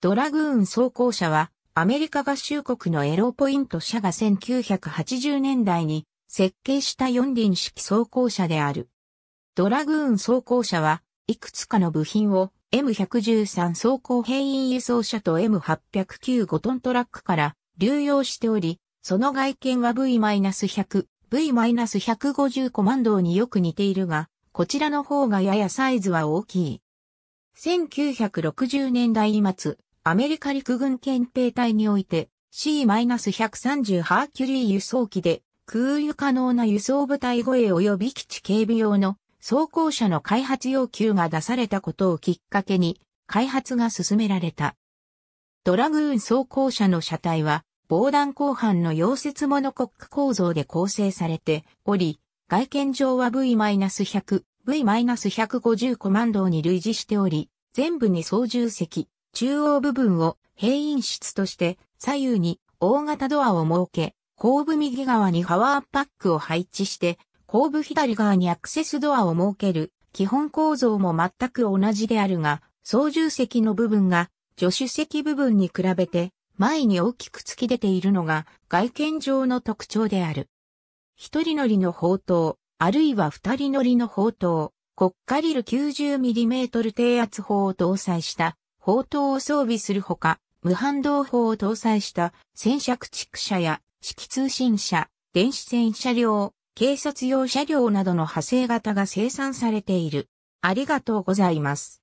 ドラグーン装甲車は、アメリカ合衆国のエローポイント社が1980年代に設計した四輪式装甲車である。ドラグーン装甲車は、いくつかの部品を M113 装甲兵員輸送車と M809 5トントラックから流用しており、その外見は V-100、V-150 コマンドによく似ているが、こちらの方がややサイズは大きい。1960年代末、アメリカ陸軍憲兵隊において C-130 ハーキュリー輸送機で空輸可能な輸送部隊護衛及び基地警備用の装甲車の開発要求が出されたことをきっかけに開発が進められた。ドラグーン装甲車の車体は防弾後半の溶接モノコック構造で構成されており、外見上は V-100、V-150 コマンドに類似しており、全部に操縦席、中央部分を閉院室として左右に大型ドアを設け、後部右側にパワーパックを配置して、後部左側にアクセスドアを設ける。基本構造も全く同じであるが、操縦席の部分が助手席部分に比べて前に大きく突き出ているのが外見上の特徴である。一人乗りの砲塔、あるいは二人乗りの砲塔、国家リル 90mm 低圧砲を搭載した砲塔を装備するほか、無反動砲を搭載した戦車駆逐車や式通信車、電子戦車両、警察用車両などの派生型が生産されている。ありがとうございます。